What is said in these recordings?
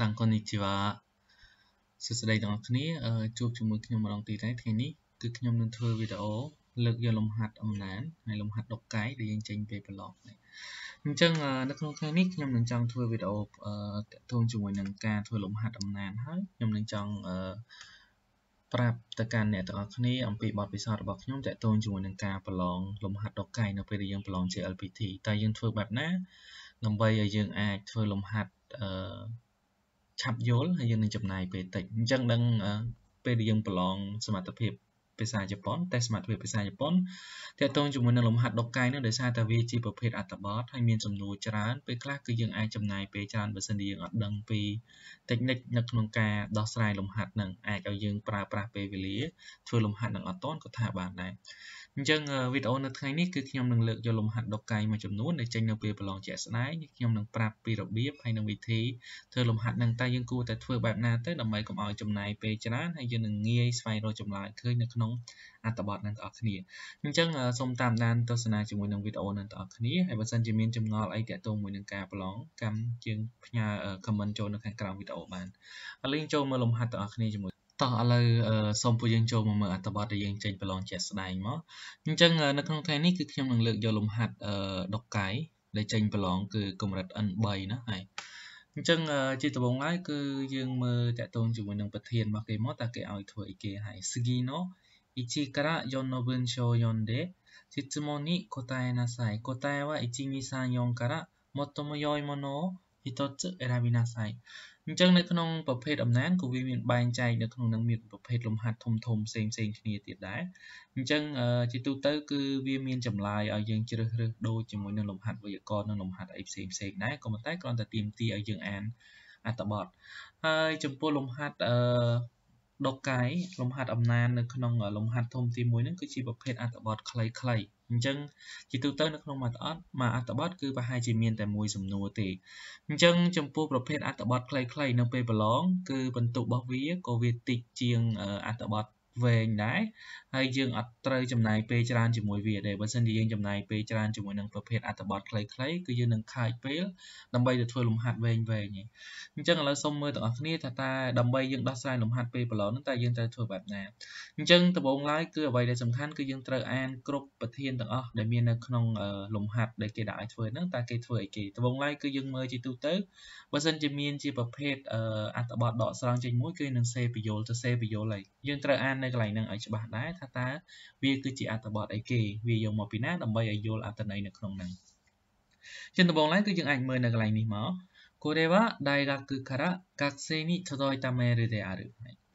សាងកូននីជីវ៉ាសួស្តីទាំងអស់គ្នាជួបជាមួយខ្ញុំម្ដងទៀតហើយថ្ងៃនេះគឺខ្ញុំនឹងធ្វើវីដេអូលើកយកលំហាត់អំណានហើយលំហាត់ដុកកាយដែលយើងចេញពេលប្រឡងនេះអញ្ចឹងនៅក្នុងថ្ងៃនេះខ្ញុំនឹងចង់ធ្វើវីដេអូតកតងជាមួយនឹងការធ្វើលំហាត់អំណានហើយខ្ញុំនឹងចង់ប្រាប់ទៅកាន់អ្នកទាំងអស់គ្នាអំពីបទពិសោធន៍របស់ខ្ញុំតកតងជាមួយនឹងការប្រឡងលំហាត់ដុកកាយនៅពេលដែលយើងប្រឡងជា LPT តើយើងធ្វើបែបណាដើម្បីឲ្យយើងអាចធ្វើលំហាត់អឺឆាប់យល់ហើយយើងនឹងចំណាយពេលតិចអញ្ចឹងដឹងពេលដែលយើងប្រឡងសមត្ថភាពភាសាជប៉ុនតេស្តសមត្ថភាពភាសាជប៉ុនតើតងជាមួយនឹងលំហាត់ដុសកាយនឹងដោយសារតែវាជាប្រភេទអត្ថបទហើយមានសំណួរច្រើនពេលខ្លះគឺយើងអាចចំណាយពេលច្រើនបើសិនជាយើងអត់ដឹងពីតិចនិចនៅក្នុងការដោះស្រាយលំហាត់នឹងអាចឲ្យយើងប្រើប្រាស់ពេលវេលាធ្វើលំហាត់នឹងអត់តាន់ក៏ថាបានដែរអញ្ចឹងវីដេអូនៅថ្ងៃនេះគឺខ្ញុំនឹងលើកយកលំហាត់ដុសកាយមួយចំនួនដែលចេញនៅពេលប្រឡងជាក់ស្ដែងខ្ញុំនឹងប្រាប់ពីរបៀបហើយនិងវិធីធ្វើលំហាត់នឹងតែយើងគួរតែធ្វើបែបណាទៅដើម្បីកុំឲ្យចំណាយពេលច្រើនហើយយើងនឹងងាយស្វែងរកចម្លើយឃើញនៅក្នុងអត្ថបទនឹងបងប្អូនគ្នាអញ្ចឹងសូមតាមដានទស្សនាជាមួយនឹងវីដេអូនឹងបងប្អូនគ្នាហើយបើសិនជាមានចម្ងល់អីទាក់ទងមួយនឹងការប្រឡងកម្មជាងផ្ញើ comment ចូលនៅខាងក្រោមវីដេអូបានឥឡូវយើងចូលមើលលំហាត់បងប្អូនគ្នាជាមួយតោះឥឡូវសូមពួកយើងចូលមកមើលអត្ថបទដែលយើងចេញប្រឡងជាក់ស្ដែងមកអញ្ចឹងនៅក្នុងថ្ងៃនេះគឺខ្ញុំនឹងលើកយកលំហាត់ដុកកាយដែលចេញប្រឡងគឺកម្រិត N3 ណាហើយអញ្ចឹងជាដំបូងឡើយគឺយើងមើលតកតងជាមួយនឹងប្រធានរបស់គេមកតើគេឲ្យធ្វើអីគេហើយ Sugino Ichi kara yon no bunsho yonde 質問に答えなさい答えは1234から最も良いものを1つ選びなさいអញ្ចឹងនៅក្នុងប្រភេទអំណាងក៏វាមានបែងចែកនៅក្នុងនឹងមានប្រភេទលំហាត់ធំធំផ្សេងផ្សេងគ្នាទៀតដែរអញ្ចឹងជាទូទៅគឺវាមានចម្លើយឲ្យយើងជ្រើសរើសដូចជាមួយនឹងលំហាត់វេយ្យាករណ៍និងលំហាត់អីផ្សេងផ្សេងដែរក៏ប៉ុន្តែគ្រាន់តែទាមទារឲ្យយើងអានអត្ថបទហើយចំពោះលំហាត់អឺដុសកាយលំហាត់អំណាននៅក្នុងលំហាត់ធំទី1ហ្នឹងគឺជាប្រភេទអត្ថបទខ្លីៗអញ្ចឹងជាទូទៅនៅក្នុងមួយអត្ថបទមួយអត្ថបទគឺប្រហែលជាមានតែមួយសំណួរទេអញ្ចឹងចំពោះប្រភេទអត្ថបទខ្លីៗនៅពេលប្រឡងគឺបន្ទុករបស់វាក៏វាតិចជាងអត្ថបទវែងដែរហើយយើងអត់ត្រូវចំណាយពេលច្រើនជាមួយវាទេបើមិនជាយើងចំណាយពេលច្រើនជាមួយនឹងប្រភេទអត្ថបទខ្លីៗគឺយើងនឹងខាយពេលដើម្បីទៅធ្វើលំហាត់វែងវែងអញ្ចឹងឥឡូវសូមមើលទាំងអស់គ្នាថាតើដើម្បីយើងដោះស្រាយលំហាត់ពេលប្រឡងហ្នឹងតើយើងត្រូវធ្វើបែបណាអញ្ចឹងដំបូងឡើយគឺអ្វីដែលសំខាន់គឺយើងត្រូវអានគ្រប់ប្រធានទាំងអស់ដែលមាននៅក្នុងលំហាត់ដែលគេដាក់ឲ្យធ្វើហ្នឹងតើគេធ្វើអីគេដំបូងឡើយគឺយើងមើលជាទូទៅបើសិនជាមានជាប្រភេទអត្ថបទដកស្រង់ចេញមួយគឺនឹងសេពយល់ទៅសេពយល់ហើយយើងត្រូវអាននៅកន្លែងហ្នឹងឲ្យច្បាស់ដែរថាតើវាគឺជាអត្ថបទអីគេវាយកមកពីណាដើម្បីឲ្យយល់អត្ថន័យនៅក្នុងហ្នឹងជាដំបូងឡើយគឺយើងអាចមើលនៅកន្លែងនេះមកこれは大学から学生に届いたメールである。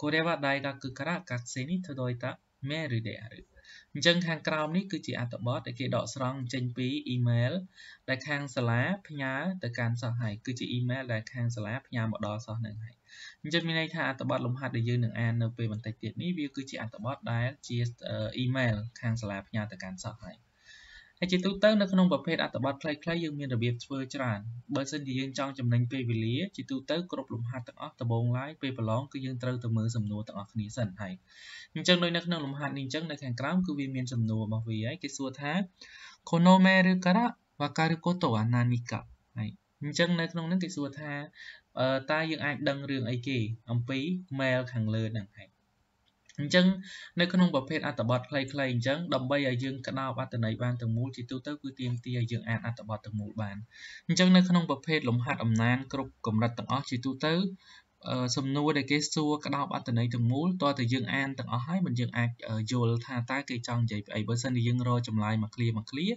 これは大学から学生に届いたメールである。អញ្ចឹងខាងក្រោមនេះគឺជាអត្ថបទដែលគេដកស្រង់ចេញពី email ដែលខាងសាលាផ្ញើទៅកាន់សិស្សហើយគឺជា email ដែលខាងសាលាផ្ញើមកដល់សិស្សនឹងហើយអញ្ចឹងមានន័យថាអត្ថបទលំហាត់ដែលយើងនឹងអាននៅពេលបន្តិចទៀតនេះវាគឺជាអត្ថបទដែលជាអ៊ីមែលខាងសាលាផ្ញើទៅកាន់សក់ហើយហើយជាទូទៅនៅក្នុងប្រភេទអត្ថបទខ្លីៗយើងមានរបៀបធ្វើច្រើនបើសិនជាយើងចង់ចំណេញពេលវេលាជាទូទៅគ្រប់លំហាត់ទាំងអស់ដំបូងឡើយពេលប្រឡងគឺយើងត្រូវទៅមើលសំណួរទាំងអស់គ្នាសិនហើយអញ្ចឹងដូចនៅក្នុងលំហាត់នេះអញ្ចឹងនៅខាងក្រោមគឺវាមានសំណួររបស់វាហើយគេសួរថាこのメールからわかることは何かはいអញ្ចឹងនៅក្នុងនេះគេសួរថាតើយើងអាចដឹងរឿងអីគេ អំពី mail ខាងលើហ្នឹងហើយអញ្ចឹងនៅក្នុងប្រភេទអត្ថបទខ្លីៗអញ្ចឹងដើម្បីឲ្យយើងក្តោបអត្ថន័យបានទាំងមូលជាទូទៅគឺទាមទារឲ្យយើងអានអត្ថបទទាំងមូលបានអញ្ចឹងនៅក្នុងប្រភេទលំហាត់អំណានគ្រប់កម្រិតទាំងអស់ជាទូទៅសំណួរដែលគេសួរក្តោបអត្ថន័យទាំងមូលតើតើយើងអានទាំងអស់ហើយមិនយើងអាចយល់ថាតើគេចង់និយាយពីអីបើសិនជាយើងរកចម្លើយមកឃ្លាមកឃ្លា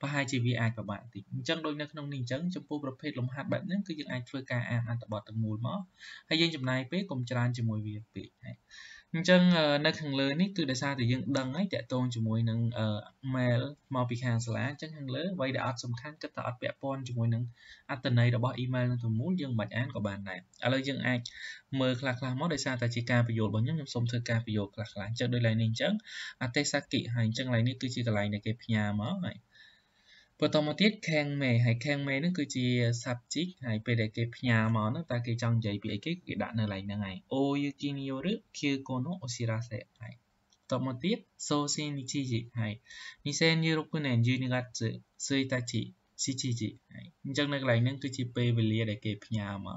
ប្រហែលជាវាអាចពិបាកបន្តិចអញ្ចឹងដូចនៅក្នុងនេះអញ្ចឹងចំពោះប្រភេទលំហាត់បែបហ្នឹងគឺយើងអាចធ្វើការអានអត្ថបទទាំងមូលមកហើយយើងចំណាយពេលកុំច្រើនជាមួយវាពេកអញ្ចឹងនៅខាងលើនេះគឺដោយសារតែយើងដឹងហើយតកតងជាមួយនឹង mail មកពីខាងសាលាអញ្ចឹងខាងលើអ្វីដែលអត់សំខាន់គិតថាអត់ពាក់ព័ន្ធជាមួយនឹងអត្តន័យរបស់ email នឹងទៅមូលយើងមិនអានក៏បានដែរឥឡូវយើងអាចមើលខ្លះខ្លះមកដោយសារតែជាការបញ្យល់របស់ខ្ញុំខ្ញុំសូមធ្វើការបញ្យល់ខ្លះខ្លះអញ្ចឹងដូចឡើយនេះអញ្ចឹងអទេសកិហើយអញ្ចឹងឡើយនេះគឺជាកន្លែងដែលគេផ្ញើមកហើយបន្តមកទៀត Kang Mei ហើយ Kang Mei ហ្នឹងគឺជា subject ហើយពេលដែលគេផ្ញើមកហ្នឹងតើគេចង់និយាយពីអីគេគេដាក់នៅឡែងហ្នឹងហើយ Oyukiniyo ឬ Kyukono Oshirase ហើយបន្តមកទៀត Soshin Nichiji ហើយ2026年12月1日 Shichiji ហើយអញ្ចឹងនៅកន្លែងហ្នឹងគឺជាពេលវេលាដែលគេផ្ញើមក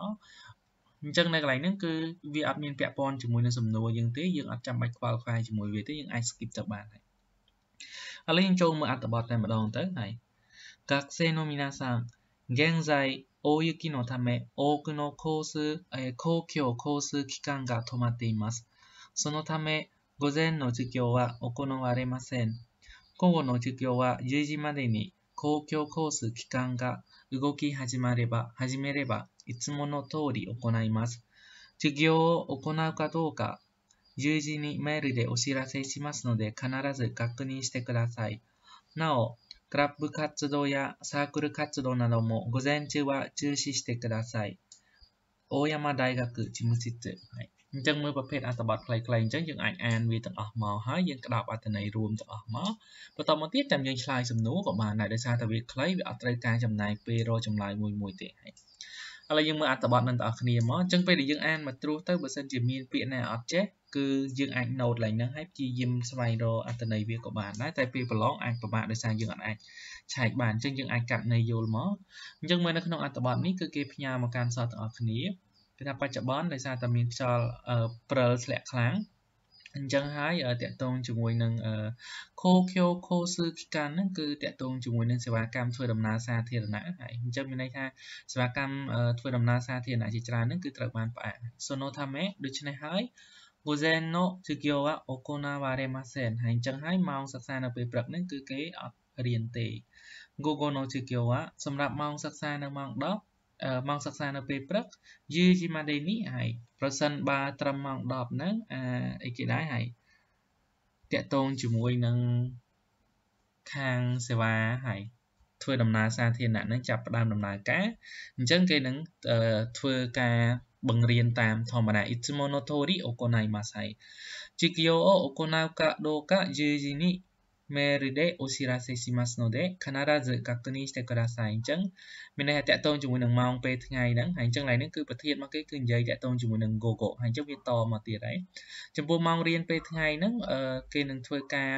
អញ្ចឹងនៅកន្លែងហ្នឹងគឺវាអត់មានពាក់ព័ន្ធជាមួយនឹងសំណួរយើងទេយើងអត់ចាំបាច់ខ្វល់ខ្វាយជាមួយវាទេយើងអាច skip ទៅបានហើយឥឡូវយើងចូលមើលអត្ថបទតែម្ដងទៅហើយ学生の皆さん、現在、大雪のため多くの交通、えー、公共交通機関が止まっています。そのため、午前の授業は行われません。午後の授業は10時までに公共交通機関が動き始まれば、始めれば、いつもの通り行います。授業を行うかどうか、10時にメールでお知らせしますので、必ず確認してください。なお、クラブ活動やサークル活動なども午前中は中止してください。大山大学事務室はいអញ្ចឹងមួយប្រភេទអត្ថបទខ្លីៗអញ្ចឹងយើងអាចអានវាទាំងអស់មកហើយយើងក្តាប់អត្ថន័យរួមទាំងអស់មកបន្តមកទៀតចាំយើងឆ្លើយសំណួរក៏បានដែរដោយសារតែវាខ្លីវាអត់ត្រូវការចំណាយពេលរកចម្លើយមួយមួយទេហើយឥឡូវយើងមើលអត្ថបទនឹងទាំងអស់គ្នាមកអញ្ចឹងពេលដែលយើងអានមកត្រួសទៅបើសិនជាមានពាក្យណាអត់ចេះគឺយើងអាច note ឡើងហ្នឹងហើយព្យាយាមស្វែងរកអត្ថន័យវាក៏បានដែរតែពេលប្រឡងអាចប្រមាថដោយសារយើងអាចឆែកបានអញ្ចឹងយើងអាចកាត់ន័យយល់មកអញ្ចឹងមើលនៅក្នុងអត្ថបទនេះគឺគេផ្ញើមកកាន់សិស្សទាំងអស់គ្នាគេថាបច្ចុប្បន្នដោយសារតែមានខ្យល់ព្រិលធ្លាក់ខ្លាំងអញ្ចឹងហើយតកតងជាមួយនឹង Kokyo Kosu Kikan ហ្នឹងគឺតកតងជាមួយនឹងសេវាកម្មធ្វើដំណើរសាធារណៈហើយអញ្ចឹងមានន័យថាសេវាកម្មធ្វើដំណើរសាធារណៈជាច្រើនហ្នឹងគឺត្រូវបានផ្អាក Sonotame ដូច្នេះហើយ午前の授業は行われませんហើយអញ្ចឹងហើយម៉ោងសិក្សានៅពេលព្រឹកហ្នឹងគឺគេអត់រៀនទេ Gogo no Chikyo wa សម្រាប់ម៉ោងសិក្សានៅម៉ោង10ម៉ោងសិក្សានៅពេលព្រឹក Yujima de ni ហើយប្រសិនបើត្រឹមម៉ោង10ហ្នឹងអាអីគេដែរហើយតកតងជាមួយនឹងខាងសេវាហើយធ្វើដំណើរសាធារណៈនឹងចាប់ផ្ដើមដំណើរការអញ្ចឹងគេនឹងធ្វើការបង្រៀនតាមធម្មតា Itsumo no tori okonaimasai Jikyo o okonau ka dou ka 10時にメールでお知らせしますので、必ず確認してください。អញ្ចឹងមានន័យថាតកតងជាមួយនឹងម៉ោងពេលថ្ងៃហ្នឹងហើយអញ្ចឹងឡើយនេះគឺប្រធានមកគេគឺនិយាយតកតងជាមួយនឹង Google ហើយអញ្ចឹងវាតមកទៀតហើយចំពោះម៉ោងរៀនពេលថ្ងៃហ្នឹងគេនឹងធ្វើការ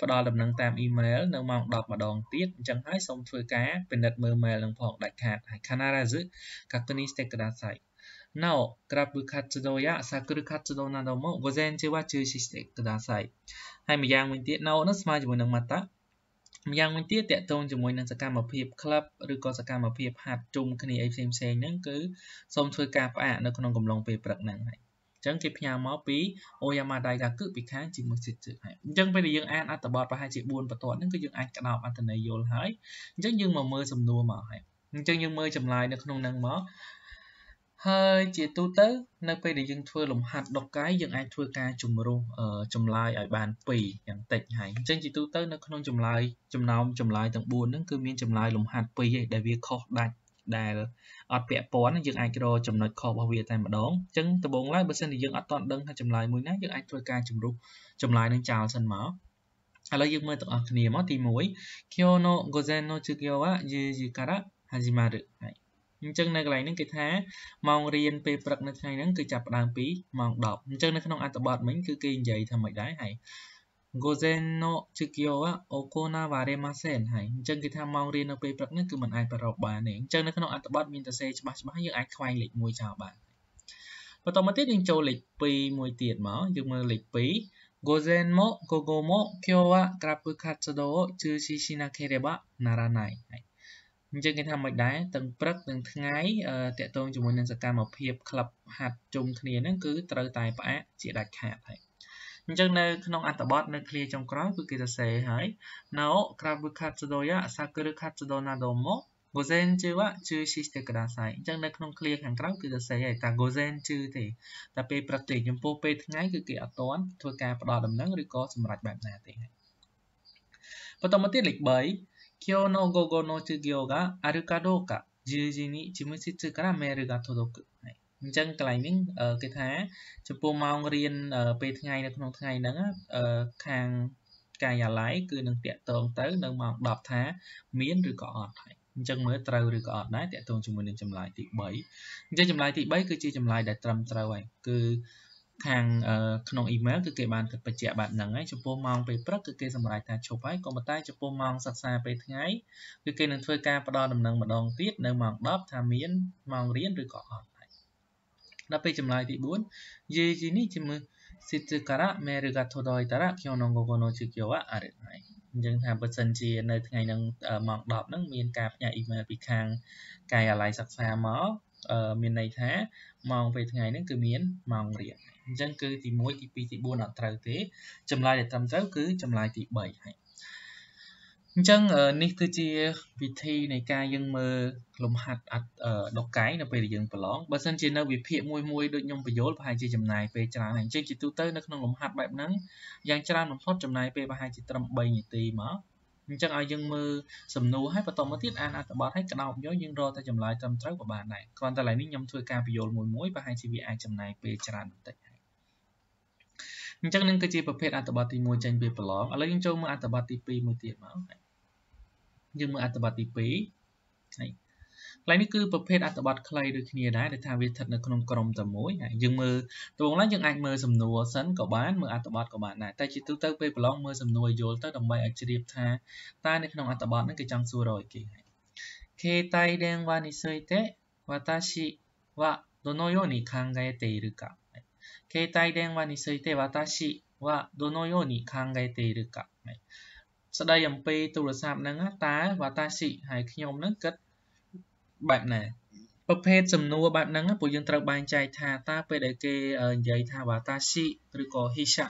ផ្ដល់ដំណឹងតាម email នៅម៉ោង10ម្ដងទៀតអញ្ចឹងហើយសូមធ្វើការពិនិត្យមើល mail នឹងផងដាច់ខាតហើយ必ず確認してくださいなお、クラブ活動やサークル活動なども午前中は中止してください。ហើយម្យ៉ាងវិញទៀតណាអូនោះស្មើជាមួយនឹងម៉ាត់តាម្យ៉ាងវិញទៀតតកតងជាមួយនឹងសកម្មភាពក្លឹបឬក៏សកម្មភាពហាត់ជុំគ្នាអីផ្សេងផ្សេងហ្នឹងគឺសូមធ្វើការផ្អាកនៅក្នុងកំឡុងពេលព្រឹកហ្នឹងហើយអញ្ចឹងគេផ្ញើមកពីអូយ៉ាម៉ាដៃកាគឺពីខាងជាមួយសិទ្ធិហើយអញ្ចឹងពេលដែលយើងអានអត្ថបទប្រហែលជា4បន្ទាត់ហ្នឹងគឺយើងអាចក្តោបអត្ថន័យយល់ហើយអញ្ចឹងយើងមកមើលសំណួរមកហើយអញ្ចឹងយើងមើលចម្លើយនៅក្នុងហ្នឹងមកហើយជាទូទៅនៅពេលដែលយើងធ្វើលំហាត់ដុកកាយយើងអាចធ្វើការជំរុះចម្លើយឲ្យបាន2យ៉ាងតិចហើយអញ្ចឹងជាទូទៅនៅក្នុងចម្លើយចំណោមចម្លើយទាំង4ហ្នឹងគឺមានចម្លើយលំហាត់2ឯងដែលវាខុសដាច់ដែលអត់ពាក់ព័ន្ធយើងអាចរកចំណុចខុសរបស់វាតែម្ដងអញ្ចឹងដំបូងឡើយបើសិនជាយើងអត់តន់ដឹងថាចម្លើយមួយណាយើងអាចធ្វើការជំរុះចម្លើយនឹងចោលសិនមកឥឡូវយើងមើលទាំងអស់គ្នាមកទី1 Kyono Gozen no Tsukyo wa Yujikara Hajimaru ហើយអញ្ចឹងនៅកន្លែងហ្នឹងគេថាម៉ោងរៀនពេលព្រឹកនៅថ្ងៃហ្នឹងគឺចាប់ផ្ដើមពីម៉ោង10អញ្ចឹងនៅក្នុងអត្ថបទមិញគឺគេនិយាយថាម៉េចដែរហើយ Gozen no Tsukyo wa okonawaremasen ហើយអញ្ចឹងគេថាម៉ោងរៀននៅពេលព្រឹកហ្នឹងគឺมันអាចប្ររពបានទេអញ្ចឹងនៅក្នុងអត្ថបទមានតែសេច្បាស់ច្បាស់យើងអាចខ្វែងលេខ1ចោលបានបន្តមកទៀតយើងចូលលេខ2មួយទៀតមកយើងមើលលេខ2 Gozen mo gogo mo kyo wa krapu katsudo o jūshi shinakeba naranai ហើយអញ្ចឹងគេថាមិនដែរទាំងព្រឹកទាំងថ្ងៃតកតងជាមួយនឹងសកម្មភាពក្លឹបហាត់ជុំគ្នាហ្នឹងគឺត្រូវតែផ្អាកជាដាច់ខាតហើយអញ្ចឹងនៅ ក្នុងអត្ថបទនៅឃ្លាចុងក្រោយគឺគេសរសេរហើយ Now Krabu Katsudo ya Sakura Katsudo na domo Gozen chu wa chu shite kudasai អញ្ចឹងនៅក្នុងឃ្លាខាងក្រោយគឺសរសេរហើយថា Gozen chu ទេតែពេលប្រតិចំពោះពេលថ្ងៃគឺគេអត់ទាន់ធ្វើការផ្ដល់ដំណឹងឬក៏សម្រេចបែបណាទេបន្តមកទៀតលេខ3今日の午後の授業があるかどうか、10時に事務室からメールが届く。はいអញ្ចឹងកន្លែងនេះគេថាចំពោះម៉ោងរៀនពេលថ្ងៃនៅក្នុងថ្ងៃហ្នឹងខាងការិយាល័យគឺនឹងតាក់ទងទៅនៅម៉ោង10ថាមានឬក៏អត់ហើយអញ្ចឹងមើលត្រូវឬក៏អត់ដែរតាក់ទងជាមួយនឹងចម្លើយទី3អញ្ចឹងចម្លើយទី3គឺជាចម្លើយដែលត្រឹមត្រូវហើយគឺខាងក្នុង email គឺគេបានទៅបញ្ជាក់បែបហ្នឹងហើយចំពោះម៉ោងពេលព្រឹកគឺគេសម្រេចថាឈប់ហើយក៏ប៉ុន្តែចំពោះម៉ោងសិក្សាពេលថ្ងៃគឺគេនឹងធ្វើការផ្ដល់ដំណឹងម្ដងទៀតនៅម៉ោង10ថាមានម៉ោងរៀនឬក៏អត់ហើយដល់ពេលចម្លើយទី4យេជីនេះជាមួយសិទ្ធិការៈមេរកាធដោយតារៈខ្ញុំនឹងកកនៅជឿវ៉ាអរិទ្ធហើយអញ្ចឹងថាបើសិនជានៅថ្ងៃហ្នឹងម៉ោង10ហ្នឹងមានការផ្ញើ email ពីខាង កាយអាល័យសិក្សាមកមានន័យថាម៉ោងពេលថ្ងៃហ្នឹងគឺមានម៉ោងរៀនហើយអញ្ចឹងគឺទី1ទី2ទី4អត់ត្រូវទេចម្លើយដែលត្រឹមត្រូវគឺចម្លើយទី3ហើយអញ្ចឹងនេះគឺជាវិធីនៃការយើងមើលលំហាត់អត់ដុកកាយនៅពេលដែលយើងប្រឡងបើសិនជានៅវិភាគមួយមួយដូចខ្ញុំបញ្យល់ប្រហែលជាចំណាយពេលច្រើនហើយអញ្ចឹងជាទូទៅនៅក្នុងលំហាត់បែបហ្នឹងយ៉ាងច្រើនបំផុតចំណាយពេលប្រហែលជាត្រឹម3នាទីមកអញ្ចឹងឲ្យយើងមើលសំណួរហើយបន្តមកទៀតអានអត្ថបទហើយក្តោបយកយើងរកតែចម្លើយត្រឹមត្រូវក៏បានដែរគ្រាន់តែឡើយនេះខ្ញុំធ្វើការបញ្យល់មួយមួយប្រហែលជាវាអាចចំណាយពេលច្រើនបន្តិចអញ្ចឹងនឹងគឺជាប្រភេទអត្ថបទទី1ចេញពីប្រឡងឥឡូវយើងចូលមើលអត្ថបទទី2មួយទៀតមកយើងមើលអត្ថបទទី2ហើយកន្លែងនេះគឺប្រភេទអត្ថបទខ្លីដូចគ្នាដែរដែលថាវាស្ថិតនៅក្នុងក្រុមតែមួយយើងមើលតួងឡើងយើងអាចមើលសំណួរសិនក៏បានមើលអត្ថបទក៏បានដែរតែជាទូទៅពេលប្រឡងមើលសំណួរយល់ទៅដើម្បីឲ្យជ្រាបថាតើនៅក្នុងអត្ថបទហ្នឹងគេចង់សួររកគេ携帯電話について私はどのように考えているか携帯電話について私はどのように考えているかស្ដីអំពីទូរស័ព្ទហ្នឹងតើ watashi ហើយខ្ញុំហ្នឹងគិតបែបណាប្រភេទសំណួរបែបហ្នឹងពួកយើងត្រូវបែងចែកថាតើពេលដែលគេនិយាយថា watashi ឬក៏ hisha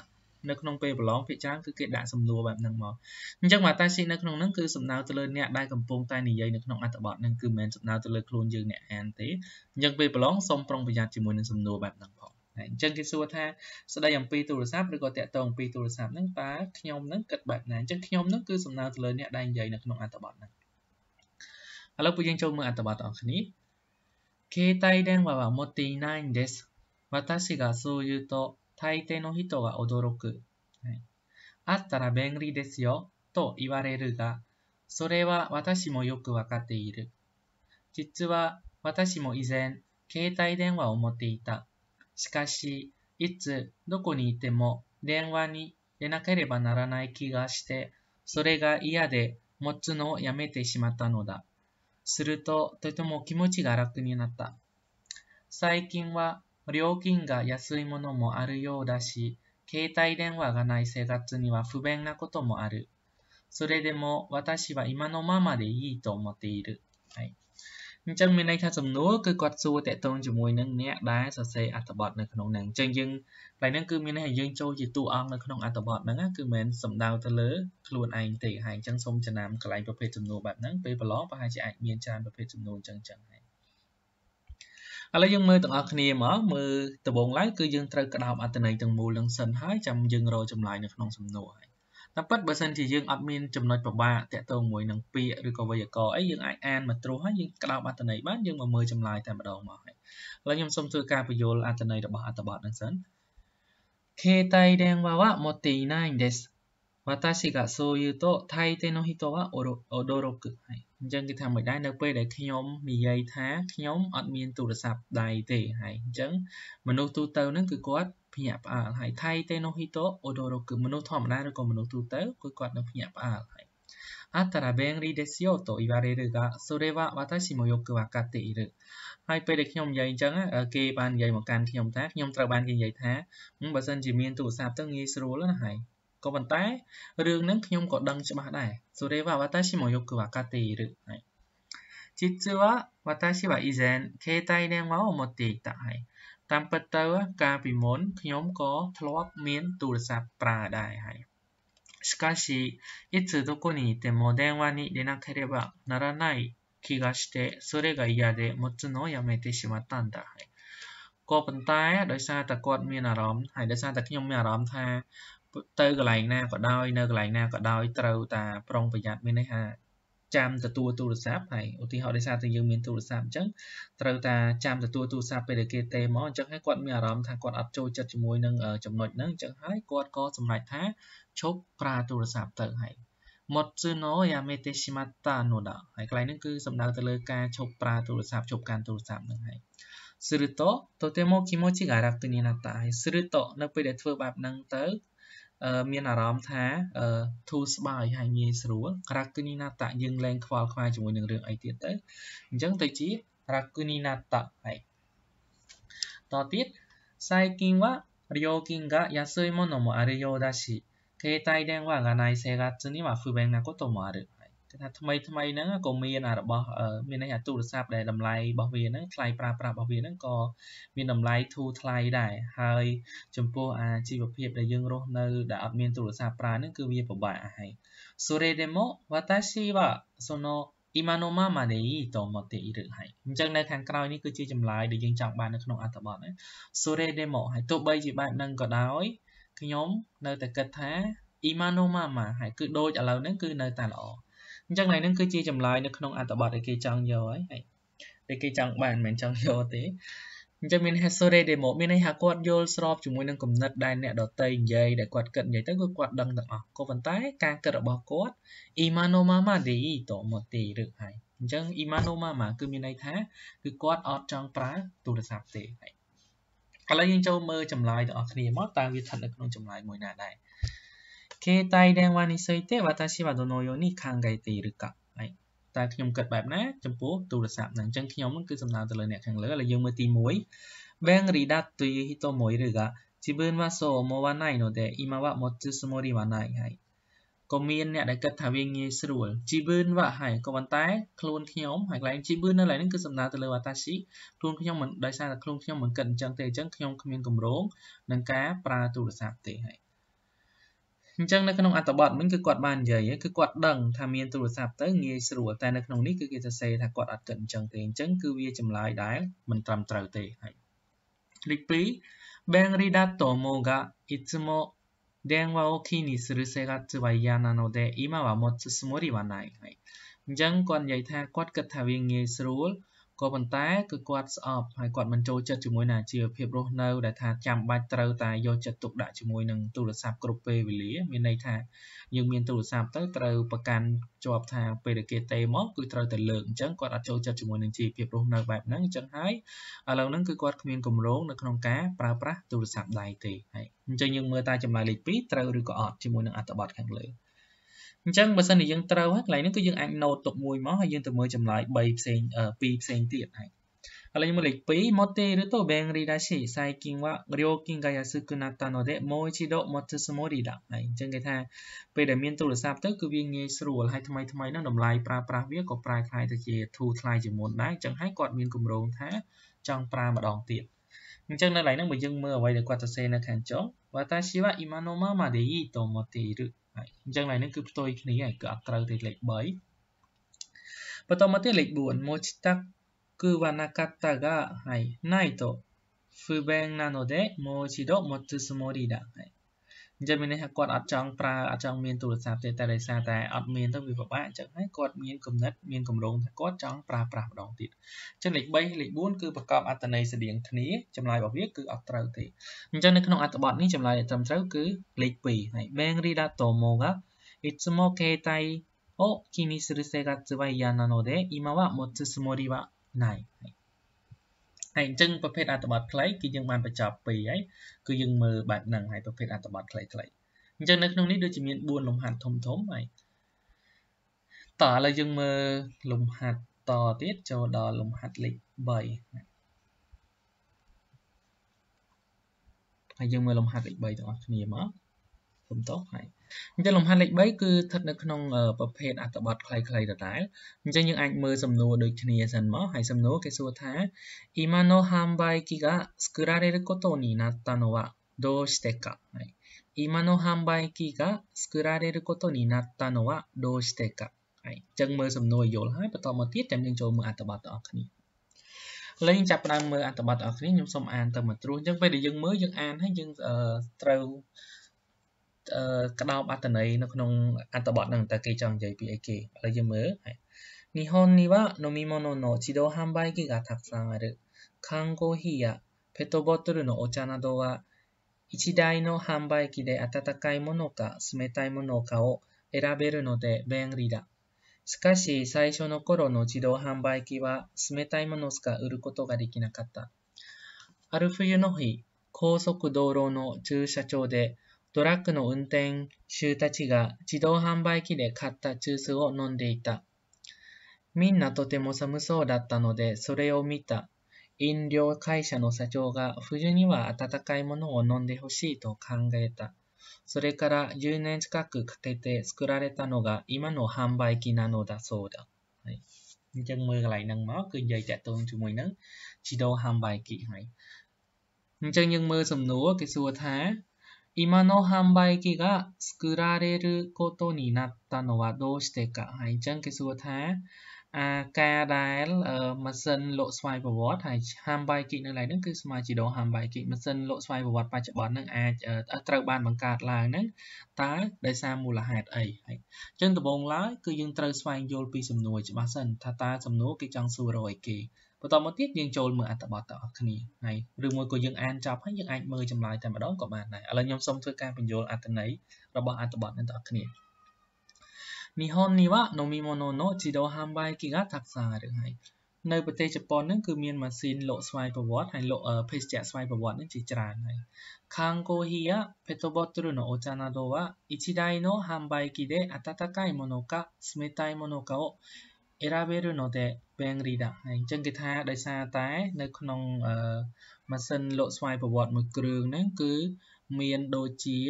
នៅក្នុងពេលប្រឡងភាគច្រើនគឺគេដាក់សំណួរបែបហ្នឹងមកអញ្ចឹង watashi នៅក្នុងហ្នឹងគឺសំដៅទៅលើអ្នកដែលកំពុងតែនិយាយនៅក្នុងអត្ថបទហ្នឹងគឺមិនសំដៅទៅលើខ្លួនយើងអ្នកអានទេអញ្ចឹងពេលប្រឡងសូមប្រុងប្រយ័ត្នជាមួយនឹងសំណួរបែបហ្នឹងផងអញ្ចឹងគេសួរថាស្ដីអំពីទូរស័ព្ទឬក៏តាក់ទងអំពីទូរស័ព្ទហ្នឹងតើខ្ញុំហ្នឹងគិតបែបណាអញ្ចឹងខ្ញុំហ្នឹងគឺសំដៅទៅលើអ្នកដែលនិយាយនៅក្នុងអត្ថបទហ្នឹងឥឡូវពួកយើងចូលមើលអត្ថបទបងប្អូន携帯電話は持っていないんです私がそう言うと大抵の人が驚く、はい、あったら便利ですよと言われるがそれは私もよくわかっている実は私も以前携帯電話を持っていたしかし、いつ、どこにいても電話に出なければならない気がして、それが嫌で持つのをやめてしまったのだ。すると、とても気持ちが楽になった。最近は料金が安いものもあるようだし、携帯電話がない生活には不便なこともある。それでも私は今のままでいいと思っている。はいអញ្ចឹងមានន័យថាសំណួរគឺគាត់សួរតកតងជាមួយនឹងអ្នកដែលសរសេរអត្ថបទនៅក្នុងហ្នឹងអញ្ចឹងយើងផ្នែកហ្នឹងគឺមានន័យថាយើងចូលជាតួអង្គនៅក្នុងអត្ថបទហ្នឹងគឺមិនសំដៅទៅលើខ្លួនឯងទេហើយអញ្ចឹងសូមចំណាំកន្លែងប្រភេទសំណួរបែបហ្នឹងពេលប្រឡងប្រហែលជាអាចមានច្រើនប្រភេទសំណួរអញ្ចឹងអញ្ចឹងហើយឥឡូវយើងមើលទាំងអស់គ្នាមកមើលដំបូងឡើយគឺយើងត្រូវក្តោបអត្ថន័យទាំងមូលនឹងសិនហើយចាំយើងរកចម្លើយនៅក្នុងសំណួរហើយតាមពិតបើសិនជាយើងអត់មានចំណុចពិបាកតាក់ទងមួយនឹងពាក្យឬក៏វេយ្យាករណ៍អីយើងអាចអានមកត្រួសហើយយើងក្តោបអត្ថន័យបានយើងមកមើលចម្លើយតែម្ដងមកហើយឥឡូវខ្ញុំសូមធ្វើការបញ្យល់អត្ថន័យរបស់អត្ថបទហ្នឹងសិន携帯電話は持っていないんです。私がそう言うと大抵の人は驚く。はいអញ្ចឹងគេថាមិនដែរនៅពេលដែលខ្ញុំនិយាយថាខ្ញុំអត់មានទូរស័ព្ទដៃទេហើយអញ្ចឹងមនុស្សទូទៅហ្នឹងគឺគាត់ភ្ញាក់ផ្អើលហើយថៃទេណូហ៊ីតូអូដូរ៉ូគឺមនុស្សធម្មតាឬក៏មនុស្សទូទៅគឺគាត់នៅភ្ញាក់ផ្អើលហើយあったら便利ですよと言われるが、それは私もよくわかっている。ហើយពេលដែលខ្ញុំនិយាយអញ្ចឹងគេបាននិយាយមកកាន់ខ្ញុំថាខ្ញុំត្រូវបានគេនិយាយថាបើសិនជាមានទូរស័ព្ទទៅងាយស្រួលណាហើយក៏ប៉ុន្តែរឿងហ្នឹងខ្ញុំក៏ដឹងច្បាស់ដែរそれは私もよくわかっているはい実は私は以前携帯電話を持っていたはいតាមពិតទៅកាលពីមុនខ្ញុំក៏ធ្លាប់មានទូរស័ព្ទប្រើដែរហើយしかしいつどこにいても電話に出なければならない気がしてそれが嫌で持つのをやめてしまったんだはいក៏ប៉ុន្តែដោយសារតែគាត់មានអារម្មណ៍ហើយដោយសារតែខ្ញុំមានអារម្មណ៍ថាទៅកន្លែងណាក៏ដោយនៅកន្លែងណាក៏ដោយត្រូវតែប្រុងប្រយ័ត្នមានន័យថាចាំទទួលទូរស័ព្ទហើយឧទាហរណ៍ដោយសារតែយើងមានទូរស័ព្ទអញ្ចឹងត្រូវតាចាំទទួលទូរស័ព្ទពេលដែលគេទេមកអញ្ចឹងហើយគាត់មានអារម្មណ៍ថាគាត់អត់ចូលចិត្តជាមួយនឹងចំណុចហ្នឹងអញ្ចឹងហើយគាត់ក៏សម្រេចថាឈប់ប្រើទូរស័ព្ទទៅហើយ Motsuno yamete shimatta no da ហើយខ្លះនេះគឺសំដៅទៅលើការឈប់ប្រើទូរស័ព្ទឈប់កាន់ទូរស័ព្ទហ្នឹងហើយするととても気持ちが楽になったហើយするとនៅពេលដែលធ្វើបែបហ្នឹងទៅមានអារម្មណ៍ថាធូរស្បើយហើយងាយស្រួលរ៉ាគូនីណាតៈយើងលែងខ្វល់ខ្វាយជាមួយនឹងរឿងអីទៀតទៅអញ្ចឹងទៅជារ៉ាគូនីណាតៈហើយតទៀត最近は料金が安いものもあるようだし携帯電話がない生活には不便なこともあるគេថាថ្មីថ្មីហ្នឹងក៏មានអារបស់មានអាទូរស័ព្ទដែលតម្លៃរបស់វាហ្នឹងថ្លៃប្រើប្រាស់របស់វាហ្នឹងក៏មានតម្លៃធូរថ្លៃដែរហើយចំពោះអាជីវភាពដែលយើងរស់នៅដែលអត់មាន ទូរស័ព្ទប្រើហ្នឹងគឺវាពិបាកហើយそれでも私はその今のままでいいと思っているហើយអញ្ចឹងនៅខាងក្រោយនេះគឺជាចម្លើយដែលយើងចង់បាននៅក្នុងអត្ថបទណាそれでもហើយទោះបីជាបែបហ្នឹងក៏ដោយខ្ញុំនៅតែគិតថា imano mama ហើយគឺដូចឥឡូវហ្នឹងគឺនៅតែល្អអញ្ចឹងនេះនឹងគឺជាចម្លើយនៅក្នុងអត្ថបទដែលគេចង់យកហើយដែលគេចង់បានមិនចង់យកទេអញ្ចឹងមាន history demo មានន័យថាគាត់យល់ស្របជាមួយនឹងគំនិតដែលអ្នកដតីនិយាយដែលគាត់គិតនិយាយទៅគឺគាត់ដឹងទាំងអស់ក៏ប៉ុន្តែ ការគិតរបស់គាត់ imano mama de to moti ឬហើយអញ្ចឹង imano mama គឺមានន័យថាគឺគាត់អត់ចង់ប្រើទូរស័ព្ទទេហើយឥឡូវយើងចូលមើលចម្លើយទាំងអស់គ្នាមកតើវាស្ថិតនៅក្នុងចម្លើយមួយណាដែរ携帯電話について私はどのように考えているかはいតើខ្ញុំគិតបែបណាចំពោះទូរស័ព្ទហ្នឹងអញ្ចឹងខ្ញុំគឺសំដៅទៅលើអ្នកខាងលើឥឡូវយើងមើលទី1 Ben ridatto i hito moiru ga 自分はそう思わないので今は持つつもりはないはいក៏មានអ្នកដែលគិតថាវាងាយស្រួលជីវឿនវ៉ាហើយក៏ប៉ុន្តែខ្លួនខ្ញុំហើយកន្លែងជីវឿននៅកន្លែងនេះគឺសំដៅទៅលើវ៉ាតាស៊ីខ្លួនខ្ញុំមិនដោយសារតែខ្លួនខ្ញុំមិនគិតអញ្ចឹងទេអញ្ចឹងខ្ញុំគ្មានកម្រងនឹងការប្រើទូរស័ព្ទទេហើយអញ្ចឹងនៅក្នុងអត្ថបទវិញគឺគាត់បាននិយាយគឺគាត់ដឹងថាមានទូរស័ព្ទទៅងាយស្រួលតែនៅក្នុងនេះគឺគេសរសេរថាគាត់អត់គិតអញ្ចឹងទេអញ្ចឹងគឺវាចម្លើយដែលមិនត្រឹមត្រូវទេហើយលេខ2 Ben rida tomo ga itsumo 電話をキーにする生活は嫌なので今は持つつもりはない。はい。អញ្ចឹងគាត់និយាយថាគាត់គិតថាវាងាយស្រួលក៏ប៉ុន្តែគឺគាត់ស្អប់ហើយគាត់មិនចូលចិត្តជាមួយនឹងអាជីវភាពរស់នៅដែលថាចាំបាច់ត្រូវតែយកចិត្តទុកដាក់ជាមួយនឹងទូរស័ព្ទគ្រប់ពេលវេលាមានន័យថាយើងមានទូរស័ព្ទទៅត្រូវប្រកាន់ជាប់ថាពេលដែលគេទេមកគឺត្រូវតែលើកអញ្ចឹងគាត់អត់ចូលចិត្តជាមួយនឹងជីវភាពរស់នៅបែបហ្នឹងអញ្ចឹងហើយឥឡូវហ្នឹងគឺគាត់គ្មានគម្រោងនៅក្នុងការប្រើប្រាស់ទូរស័ព្ទដៃទេហើយអញ្ចឹងយើងមើលតែចម្លើយលេខ2ត្រូវឬក៏អត់ជាមួយនឹងអត្ថបទខាងលើ។អញ្ចឹងបើសិនជាយើងត្រូវហើយកន្លែងនេះគឺយើងអាច note ទុកមួយមកហើយយើងទៅមើលចម្លើយ3ផ្សេង2ផ្សេងទៀតហើយឥឡូវមើលលេខ2 Moteruto Benri Dashi 最近は料金が安くなったのでもう一度持つつもりだហើយអញ្ចឹងគេថាពេលដែលមានទូរស័ព្ទទៅគឺវាងាយស្រួលហើយថ្មីថ្មីហ្នឹងតម្លៃប្រើប្រាស់វាក៏ប្រែคล้ายទៅជាធូរថ្លៃជាងមុនដែរអញ្ចឹងហើយគាត់មានគម្រោងថាចង់ប្រើម្ដងទៀតអញ្ចឹងនៅកន្លែងហ្នឹងបើយើងមើលអ្វីដែលគាត់សរសេរនៅខាងចុង私は今のままでいいと思っているហើយអញ្ចឹងឡើយនេះគឺផ្ទុយគ្នាហើយគឺអត់ត្រូវទេលេខ3បន្តមកទៀតលេខ4 mochitaku くはなかったがはいないと不便なのでもう一度持つつもりだはいអញ្ចឹងមានន័យថាគាត់អត់ចង់ប្រើអត់ចង់មានទូរស័ព្ទទេតែដោយសារតែអត់មានទៅវាពិបាកអញ្ចឹងហើយគាត់មានគំនិត មានគម្រោងថាគាត់ចង់ប្រើប្រាស់ម្ដងទៀតអញ្ចឹងលេខ3លេខ4គឺប្រកបអត្ថន័យស្ដៀងគ្នាចម្លើយរបស់វាគឺអត់ត្រូវទេអញ្ចឹងនៅក្នុងអត្ថបទនេះចម្លើយដែលត្រឹមត្រូវគឺលេខ2ហើយ Ben Rida Tomo ga Itsumo Keitai を気にする生活は嫌なので今は持つつもりはない。ហើយអញ្ចឹងប្រភេទអត្ថបទខ្លីគឺយើងបានបញ្ចប់ពីរហើយគឺយើងមើលបែបហ្នឹងហើយប្រភេទអត្ថបទខ្លីៗអញ្ចឹងនៅក្នុងនេះដូចជាមាន4លំហាត់ធំធំហើយតោះឥឡូវយើងមើលលំហាត់តទៀតចូលដល់លំហាត់លេខ3ហើយយើងមើលលំហាត់លេខ3ទាំងអស់គ្នាមកខ្ញុំតោះហើយអញ្ចឹងលំហាត់លេខ3គឺស្ថិតនៅក្នុងប្រភេទអត្ថបទខ្លីៗដដែលអញ្ចឹងយើងអាចមើលសំណួរដូចគ្នាសិនមកហើយសំណួរគេសួរថា Imano hanbai ki ga sukurareru koto ni natta no wa dou shite ka はい Imano hanbai ki ga sukurareru koto ni natta no wa dou shite ka ហើយអញ្ចឹងមើលសំណួរយល់ហើយបន្តមកទៀតចាំយើងចូលមើលអត្ថបទទាំងអស់គ្នាលេងចាប់ផ្ដើមមើលអត្ថបទទាំងអស់គ្នាខ្ញុំសូមអានទៅមួយត្រួសអញ្ចឹងពេលដែលយើងមើលយើងអានហើយយើងត្រូវក្តោបអត្ន័យនៅក្នុងអត្បទនឹងតើគេចង់និយាយពីអីគេឥឡូវយើងមើល日本には飲み物の自動販売機がたくさんある缶コーヒーやペットボトルのお茶などは1台の販売機で温かいものか冷たいものかを選べるので便利だ。しかし最初の頃の自動販売機は冷たいものしか売ることができなかった。ある冬の日、高速道路の駐車場でトラックの運転手たちが自動販売機で買ったジュースを飲んでいた。みんなとても寒そうだったので、それを見た。飲料会社の社長が冬には温かいものを飲んでほしいと考えた。それから10年近くかけて作られたのが今の販売機なのだそうだ。はい今の販売機が作られることになったのはどうしてかហើយអញ្ចឹងគេសួរថាអាការដែលម៉ាស៊ីនលក់ស្វ័យប្រវត្តិហើយហាំបាយគិកនៅឡើយហ្នឹងគឺស្មើជាដងហាំបាយគិកម៉ាស៊ីនលក់ស្វ័យប្រវត្តិបច្ចុប្បន្នហ្នឹងអាចត្រូវបានបង្កើតឡើងហ្នឹងតើដោយសារមូលហេតុអីហើយចឹងដំបូងឡើយគឺយើងត្រូវស្វែងយល់ពីសំណួរច្បាស់សិនថាតើសំណួរគេចង់សួររកអីគេបន្តមកទៀតយើងចូលមើលអត្ថបទតើអស់គ្នាហើយឬមួយក៏យើងអានចប់ហើយយើងអាចមើលចម្លើយតែម្ដងក៏បានដែរឥឡូវខ្ញុំសូមធ្វើការបញ្យល់អត្ថន័យរបស់អត្ថបទនេះតើអស់គ្នា日本には飲み物の自動販売機がたくさんあるហើយនៅប្រទេសជប៉ុនហ្នឹងគឺមានម៉ាស៊ីន លក់ស្វ័យប្រវត្តិហើយលក់ភេសជ្ជៈស្វ័យប្រវត្តិហ្នឹងជាច្រើនហើយ缶コーヒーやペットボトルのお茶などは一台の販売機で温かいものか冷たいものかを選べるので bank reduct ហើយអញ្ចឹងគេថាដោយសារតែនៅក្នុងម៉ាស៊ីនលោកស្វ័យប្រវត្តិមួយគ្រឿងហ្នឹងគឺមានដូចជា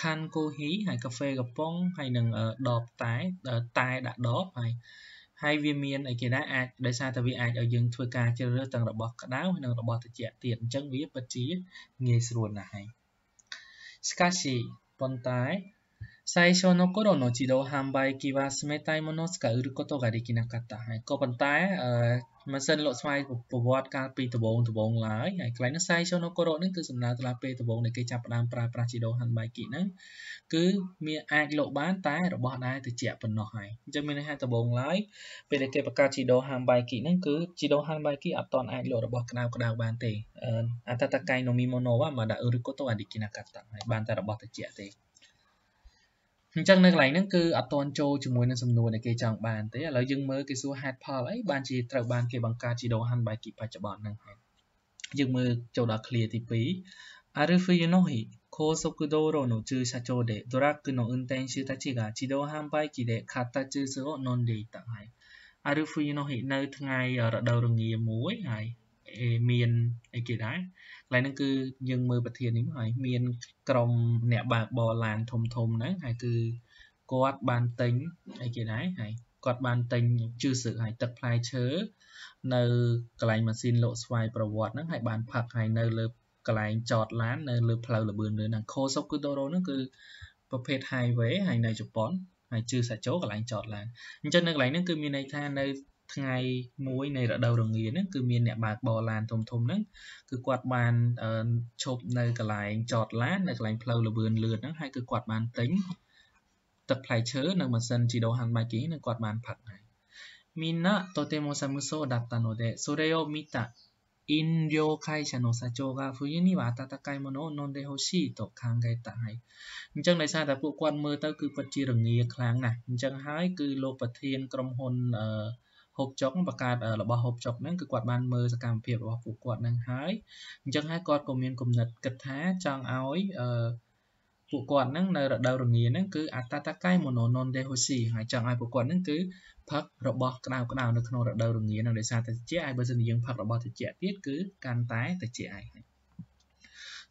ខាន់កូហ៊ីហើយកាហ្វេកំប៉ុងហើយនឹងដបតែតែដាក់ដបហើយហើយវាមានអីគេដែរអាចដោយសារតែវាអាចឲ្យយើងធ្វើការជ្រើសរើសទាំងរបស់ក្តៅហើយនិងរបស់ត្រជាក់ទៀតអញ្ចឹងវាពិតជាងាយស្រួលណាស់ហើយស្កាស៊ីប៉ុន្តែ最初の頃の自動販売機は冷たいものしか売ることができなかったហើយក៏ប៉ុន្តែម៉ាស៊ីនលក់ស្វាយប្រវត្តិកាលពីដំបូងដំបូងឡើយហើយខ្លាំងនោះ最初の頃ហ្នឹងគឺសំដៅដល់ពេលដំបូងដែលគេចាប់ផ្ដើមប្រើប្រាស់ជីដូហាន់បាយគីហ្នឹងគឺមានអាចលក់បានតែរបស់ដែលត្រជាក់ប៉ុណ្ណោះហើយអញ្ចឹងមានន័យថាដំបូងឡើយពេលដែលគេបង្កើតជីដូហាន់បាយគីហ្នឹងគឺជីដូហាន់បាយគីអត់តអាចលក់របស់ក្តៅក្តៅបានទេអតតកៃណូមីម៉ូណូវ៉ាមកដាក់ឬកូតូអាឌីគីណាកាតាហើយបានតែរបស់ត្រជាក់ទេអញ្ចឹងនៅកន្លែងហ្នឹងគឺអត់តន់ចូលជាមួយនឹងសំណួរដែលគេចង់បានទេឥឡូវយើងមើលគេសួរហេតុផលអីបានជាត្រូវបាន គេបង្កើតជា Dohan by Kit បច្ចុប្បន្នហ្នឹងហើយយើងមើលចូលដល់ clear ទី2 Arifu Yunohi 高速道路の駐車場でトラックの運転手たちが自動販売機で買ったジュースを飲んでいた。はい。アルフィーの日នៅថ្ងៃ រដូវរងាមួយហើយមានអីគេដែរកន្លែងហ្នឹងគឺយើងមើលប្រធាននេះមកហើយមានក្រុមអ្នកបើកបរឡានធំធំហ្នឹងហើយគឺគាត់បានទិញអីគេដែរហើយគាត់បានទិញជឿសឹកហើយទឹកផ្លែឈើនៅកន្លែងម៉ាស៊ីនលក់ស្វ័យប្រវត្តិហ្នឹងហើយបានផឹកហើយនៅលើកន្លែងចតឡាននៅលើផ្លូវលបឿនលឿនហ្នឹងខូសុកគឺដូរ៉ូហ្នឹងគឺប្រភេទ highway ហើយនៅជប៉ុនហើយជឿសាចូកន្លែងចតឡានអញ្ចឹងនៅកន្លែងហ្នឹងគឺមានន័យថានៅថ្ងៃមួយនៃរដូវរងាហ្នឹងគឺមានអ្នកបើកបរឡានធំធំហ្នឹងគឺគាត់បានឈប់នៅកន្លែងចតឡាននៅកន្លែងផ្លូវលបឿនលឿនហ្នឹងហើយគឺគាត់បានទិញទឹកផ្លែឈើនិងម៉ាស៊ីន Jido Hand Biking នឹងគាត់បានផឹកហើយ Minna totemo samuso datta no de sore o mita 飲料会社の社長が冬には温かいものを飲んでほしいと考えたហើយអញ្ចឹងដោយសារតែពួកគាត់មើលទៅគឺពិតជារងាខ្លាំងណាស់អញ្ចឹងហើយគឺលោកប្រធានក្រុមហ៊ុនអឺហូបចុកបង្កើតរបស់ហូបចុកហ្នឹងគឺគាត់បានមើលសកម្មភាពរបស់ពួកគាត់ហ្នឹងហើយអញ្ចឹងហើយគាត់ក៏មានគំនិតគិតថាចង់ឲ្យអឺពួកគាត់ហ្នឹងនៅរដូវរងាហ្នឹងគឺ អតតកាយ mononon dehosi ហើយចង់ឲ្យពួកគាត់ហ្នឹងគឺផឹករបស់ក្តៅក្តៅនៅក្នុងរដូវរងាហ្នឹងដោយសារតែតិចហើយបើសិនជាយើងផឹករបស់តិចទៀតគឺកាន់តែតិចឯង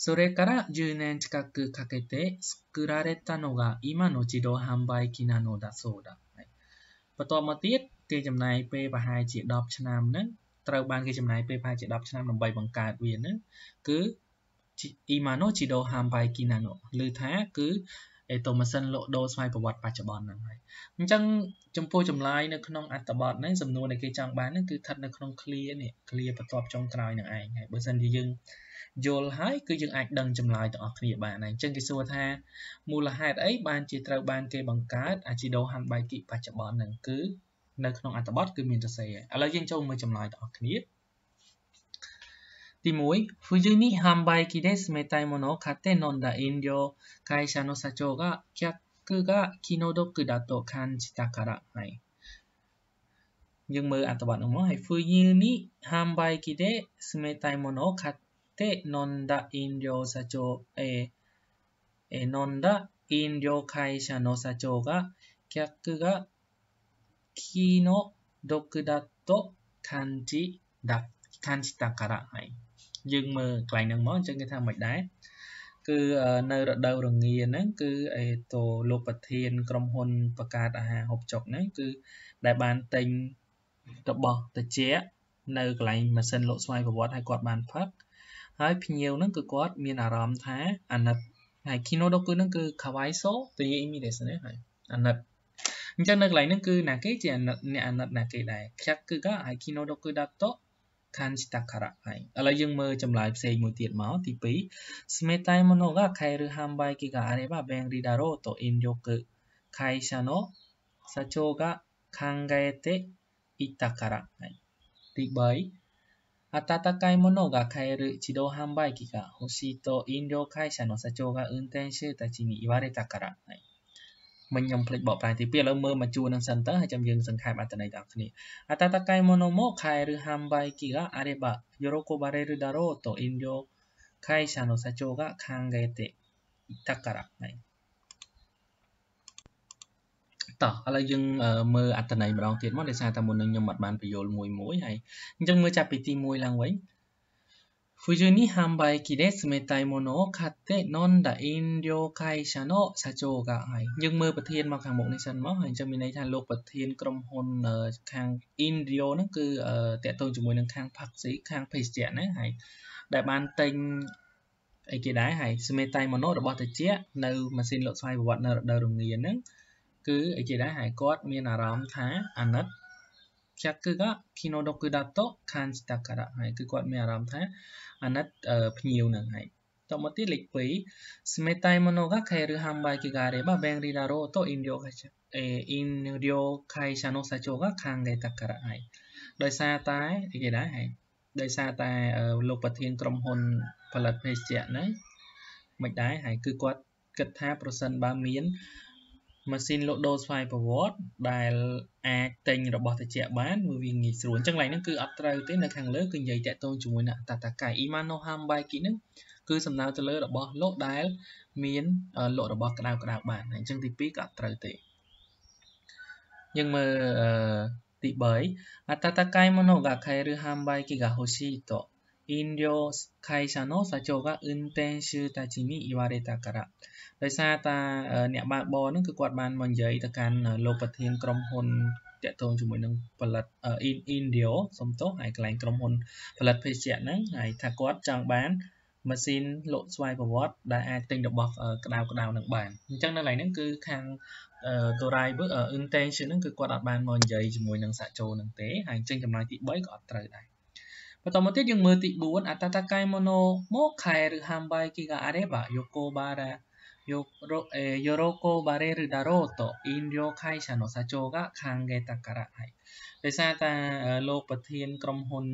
それから10年近くかけて作られたのが今の自動販売機なのだそうだ。បន្ទាប់មកទៀតគេចំណាយពេលប្រហែលជា10ឆ្នាំហ្នឹងត្រូវបានគេចំណាយពេលប្រហែលជា10ឆ្នាំដើម្បីបង្កើតវាហ្នឹងគឺអ៊ីម៉ាណូជីដូហាំបៃគីណាណូឬថាគឺអេតូម៉ាសិនលោកដូស្វ័យប្រវត្តិបច្ចុប្បន្នហ្នឹងហើយអញ្ចឹងចំពោះចម្លើយនៅក្នុងអត្ថបទហ្នឹងសំណួរដែលគេចង់បានហ្នឹងគឺស្ថិតនៅក្នុង clear នេះ clear បន្ទាប់ចុងក្រោយនឹងឯងហើយបើសិនជាយើងយល់ហើយគឺយើងអាចដឹងចម្លើយទាំងអស់គ្នាបានហើយអញ្ចឹងគេសួរថាមូលហេតុអីបានជាត្រូវបានគេបង្កើត អាជីដូហាំបៃគីបច្ចុប្បន្នហ្នឹងគឺនៅក្នុងអត្ថបទគឺមានសរសេរឥឡូវយើងចូលមើលចម្លើយទាំងអស់គ្នាទី1 Fuji ni hanbai ki desu metai mono o katte nonda inryo kaisha no sachou ga kyaku ga kinodoku da to kanjita kara はいយើងមើលអត្ថបទនោះមកហើយ Fuji ni hanbai ki desu metai mono o katte nonda inryo sachou e e nonda inryo kaisha no sachou ga kyaku ga 木の毒だと感じだ感じたからហើយយើងមើលកន្លែងហ្នឹងមកអញ្ចឹងគេថាមិនដែរគឺនៅរដូវរងាហ្នឹងគឺអេតូលោកប្រធានក្រុមហ៊ុនបង្កើតអាហារហូបចុកហ្នឹងគឺដែលបានទិញរបស់តិចនៅកន្លែងម៉ាស៊ីនលក់ស្វ័យប្រវត្តិហើយគាត់បានផឹកហើយភ្ញៀវហ្នឹងគឺគាត់មានអារម្មណ៍ថាអាណិតហើយ Kinodoku ហ្នឹងគឺ Kawaiso ទៅនិយាយមីដែរសិនហើយអាណិតじゃ្ចឹងនៅកន្លែងហ្នឹងគឺណាគេជាអ្からはいឥឡូវយើゃんើលចម្លើយផ្សេង冷たいものが買える販売機があれば便利だろうと引力会社の社長が考えていたから、はい、第3暖かいものが買える自動販売機が欲しいと飲料会社の社長が運転手たちに言われたから、はいមិញខ្ញុំភ្លេចបកប្រែទីពីរឥឡូវមើលមកជួរនឹងសិនទៅហើយចាំយើងសង្ខេបអត្ថន័យទាំងគ្នាអតតកៃម៉ូណូម៉ូខៃឬហាំបៃគីកាអារេបាយូរ៉ូកូបារេឬដារ៉ូតូអ៊ីនយោខៃសានូសាជូកាខាងកេតិតាការៈណៃតោះឥឡូវយើងមើលអត្ថន័យម្ដងទៀតមកដោយសារតែមុននឹងខ្ញុំមិនបានបញ្យល់មួយមួយហើយអញ្ចឹងមើលចាប់ពីទី1ឡើងវិញ冬に販売機で冷たいものを買って飲んだ飲料会社の社長がហើយយើងមើលប្រធានមកខាងមុខនេះសិនមកហើយអញ្ចឹងមានន័យថាលោកប្រធានក្រុមហ៊ុនខាង Indio ហ្នឹងគឺតាក់ទងជាមួយនឹងខាង Paxi ខាងភេសជ្ជៈហ្នឹងហើយដែលបានទិញអីគេដែរហើយស្មេតៃម៉ូណូរបស់តាជានៅម៉ាស៊ីនលក់ស្វ័យប្រវត្តិនៅរដូវរងាហ្នឹងគឺអីគេដែរហើយគាត់មានអារម្មណ៍ថាអាណិត客が気の毒だと感じたからហើយគឺគាត់មានអារម្មណ៍ថាអាណិតភ្ញៀវនឹងហើយតមកទៀតលេខ2ស្មេតៃមនោが帰る販売機があれば便利だろうと飲料会社飲料会社の社長が考えたからហើយដោយសារតែនិយាយដែរហើយដោយសារតែលោកប្រធានក្រុមហ៊ុនផលិតភេសជ្ជៈហ្នឹងមិនដែរហើយគឺគាត់គិតថាប្រសិនបើមានម៉ាស៊ីនលក់ដូរស្វ័យប្រវត្តិដែលអាចទិញរបស់ត្រជាក់បានមួយវាងាយស្រួលអញ្ចឹងឡើងហ្នឹងគឺអត់ត្រូវទេនៅខាងលើគឺនិយាយតាក់ទងជាមួយនឹងតាតាកៃអ៊ីម៉ាណូហាំបៃគីហ្នឹងគឺសំដៅទៅលើរបស់លោកដែលមានលក់របស់ក្តៅក្តៅបានអញ្ចឹងទី2ក៏អត់ត្រូវទេយើងមើលទី3អតតកាយមនោកាខៃឬហាំបៃគីកាហូស៊ីត飲料会社の社長が運転手たちに言われたからដោយសារតាអ្នកបើកបរហ្នឹងគឺគាត់បានមកនិយាយទៅកាន់លោកប្រធានក្រុមហ៊ុនតកតងជាមួយនឹងផលិត Indio សំទោសហើយកន្លែងក្រុមហ៊ុនផលិតភេសជ្ជៈហ្នឹងហើយថាគាត់ចង់បានម៉ាស៊ីនលក់ស្វ័យប្រវត្តិដែលអាចទិញរបស់ក្តៅក្តៅនឹងបានអញ្ចឹងនៅកន្លែងហ្នឹងគឺខាងតូរ៉ៃវើ intention ហ្នឹងគឺគាត់អាចបានមកនិយាយជាមួយនឹងសាច់ចូលហ្នឹងទេហើយអញ្ចឹងចំណាយទី3ក៏អត់ត្រូវដែរបន្តមកទៀតយើងមើលទី4អតតកាយម៉ូណូម៉ូខែឬហាំបៃគីកាអារេបាយោកូបារ៉ាヨヨロコバレルだろうと飲料会社の社長が考えたからはいដោយសារតាលោកប្រធានក្រុមហ៊ុន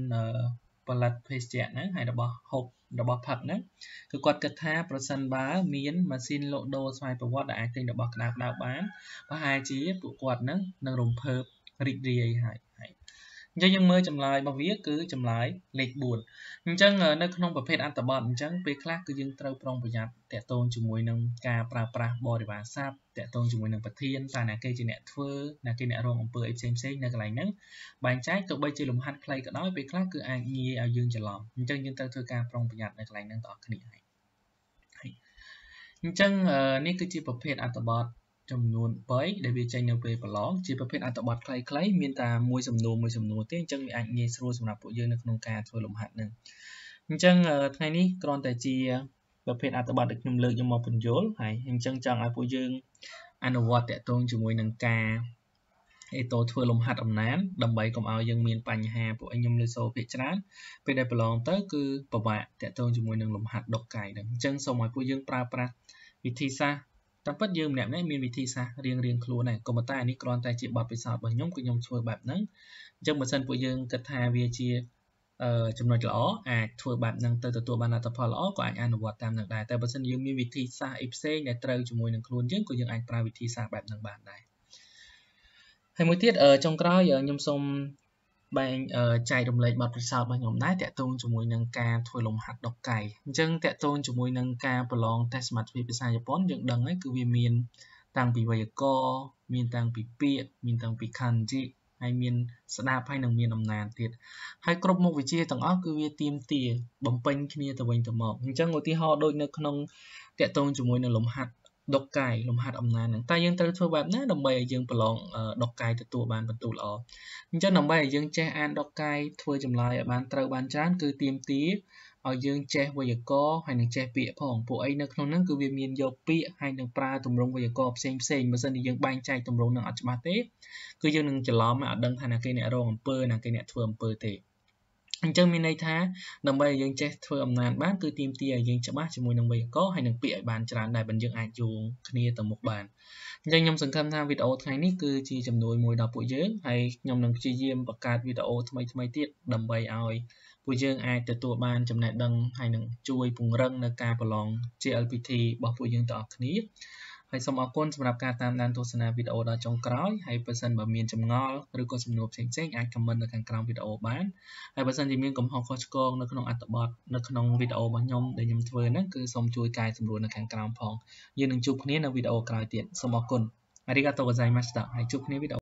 ផលិតភេសជ្ជៈហ្នឹងហើយរបស់ហូបរបស់ផឹកហ្នឹងគឺគាត់គិតថាប្រសិនបើមានម៉ាស៊ីនលក់ដូរស្វ័យប្រវត្តិដែលអាចទិញរបស់ក្តៅៗបានប្រហែលជាពួកគាត់ហ្នឹងនឹងរំភើបរីករាយហើយអញ្ចឹងយើងមើលចម្លើយរបស់វា គឺចម្លើយលេខ4អញ្ចឹងនៅក្នុងប្រភេទអត្ថបទអញ្ចឹងពេលខ្លះគឺយើងត្រូវប្រុងប្រយ័ត្នតកតងជាមួយនឹងការប្រើប្រាស់បរិវារស័ព្ទតកតងជាមួយនឹងប្រធានតើអ្នកគេជាអ្នកធ្វើអ្នកគេអ្នករងអំពើអីផ្សេងផ្សេងនៅកន្លែងហ្នឹងបែងចែកទោះបីជាលំហាត់ខ្លីក៏ដោយពេលខ្លះគឺអាចងាយឲ្យយើងច្រឡំអញ្ចឹងយើងត្រូវធ្វើការប្រុងប្រយ័ត្ននៅកន្លែងហ្នឹងបងប្អូនគ្នាហើយអញ្ចឹងនេះគឺជាប្រភេទអត្ថបទចំនួន3ដែលវាចេញនៅពេលប្រឡងជាប្រភេទអត្ថបទខ្លីៗមានតែមួយសំណួរមួយសំណួរទេអញ្ចឹងវាអាចងាយស្រួលសម្រាប់ពួកយើងនៅក្នុងការធ្វើលំហាត់នឹងអញ្ចឹងថ្ងៃនេះគ្រាន់តែជាប្រភេទអត្ថបទដែលខ្ញុំលើកយកមកបញ្យល់ហើយអញ្ចឹងចង់ឲ្យពួកយើងអនុវត្តតកតងជាមួយនឹងការអេតូធ្វើលំហាត់អំណានដើម្បីកុំឲ្យយើង មានបញ្ហាពួកខ្ញុំលើសូភាកច្រើនពេលដែលប្រឡងទៅគឺពិបាកតកតងជាមួយនឹងលំហាត់ដុកកាយហ្នឹងអញ្ចឹងសូមឲ្យពួកយើងប្រើប្រាស់វិធីសាស្ត្រតាមពិតយើងម្នាក់នេះមានវិធីសាស្ត្ររៀងរៀងខ្លួនដែរក៏ប៉ុន្តែនេះគ្រាន់តែជាបទពិសោធន៍របស់ខ្ញុំគឺខ្ញុំធ្វើបែបហ្នឹងអញ្ចឹងបើសិនពួកយើងគិតថាវាជាចំណុចល្អអាចធ្វើបែបហ្នឹងទៅទទួលបានលទ្ធផលល្អក៏អាចអនុវត្តតាមនឹងដែរតែបើសិនយើងមានវិធីសាស្ត្រអីផ្សេងដែលត្រូវជាមួយនឹងខ្លួនយើងក៏យើងអាចប្រើវិធីសាស្ត្របែបហ្នឹងបានដែរហើយមួយទៀតចុងក្រោយខ្ញុំសូមបែងចែករំលែកបទពិសោធន៍របស់ខ្ញុំដែរតាក់ទងជាមួយនឹងការធ្វើលំហាត់ដុសកាយអញ្ចឹងតាក់ទងជាមួយនឹងការប្រឡងតេស្តសមត្ថភាពភាសាជប៉ុនយើងដឹងហើយគឺវាមានតាំងពីវេយ្យាករណ៍មានតាំងពីពាក្យមានតាំងពី kanji ហើយមានស្ដាប់ហើយនឹងមានអំណាចទៀតហើយគ្រប់មុខវិជ្ជាទាំងអស់គឺវាទៀមទា បំពេញគ្នាទៅវិញទៅមកអញ្ចឹងឧទាហរណ៍ដូចនៅក្នុងតាក់ទងជាមួយនឹងលំហាត់ដុកកាយលំហាត់អំណាចហ្នឹងតែយើងត្រូវធ្វើបែបណាដើម្បីឲ្យយើងប្រឡងដុកកាយទទួលបានពិន្ទុល្អអញ្ចឹងដើម្បីឲ្យយើងចេះអានដុកកាយធ្វើចម្លើយឲ្យបានត្រូវបានច្រើនគឺទៀមទាឲ្យយើងចេះវេយ្យាករណ៍ហើយនឹងចេះពាក្យផងពួកអីនៅក្នុងហ្នឹងគឺវាមានយកពាក្យហើយនឹងប្រើទម្រង់វេយ្យាករណ៍ផ្សេងផ្សេងបើមិនយើងបែងចែកទម្រង់នឹងអត់ច្បាស់ទេគឺយើងនឹងច្រឡំអត់ដឹងថាណាគេអ្នករងអំពើណាគេអ្នកធ្វើអំពើទេអញ្ចឹងមានន័យថាដើម្បីឲ្យយើងចេះធ្វើអំណាចបានគឺទាមទារឲ្យយើងច្បាស់ជាមួយនឹងវេយ្យាករណ៍ហើយនឹងពាក្យឲ្យបានច្រើនដែរបើយើងអាចយោងគ្នាទៅមុខបានអញ្ចឹងខ្ញុំសង្ឃឹមថាវីដេអូថ្ងៃនេះគឺជាជំនួយមួយដល់ពួកយើងហើយខ្ញុំនឹងព្យាយាមបង្កើតវីដេអូថ្មីថ្មីទៀតដើម្បីឲ្យពួកយើងអាចទទួលបានចំណេះដឹងហើយនឹងជួយពង្រឹងនៅការប្រឡង GLPT របស់ពួកយើងទាំងអស់គ្នាហើយសូមអរគុណសម្រាប់ការតាមដានទស្សនាវីដេអូដល់ចុងក្រោយហើយបើសិនបើមានចម្ងល់ឬក៏សំណួរផ្សេងៗអាចខមមិននៅខាងក្រោមវីដេអូបានហើយបើសិនជាមានកំហុសខុសឆ្គងនៅក្នុងអត្ថបទនៅក្នុងវីដេអូរបស់ខ្ញុំដែលខ្ញុំធ្វើហ្នឹងគឺសូមជួយកែសម្រួលនៅខាងក្រោមផងយើងនឹងជួបគ្នានៅវីដេអូក្រោយទៀតសូមអរគុណអារីកាតូហ្គោざいましたហើយជួបគ្នាវីដេអូ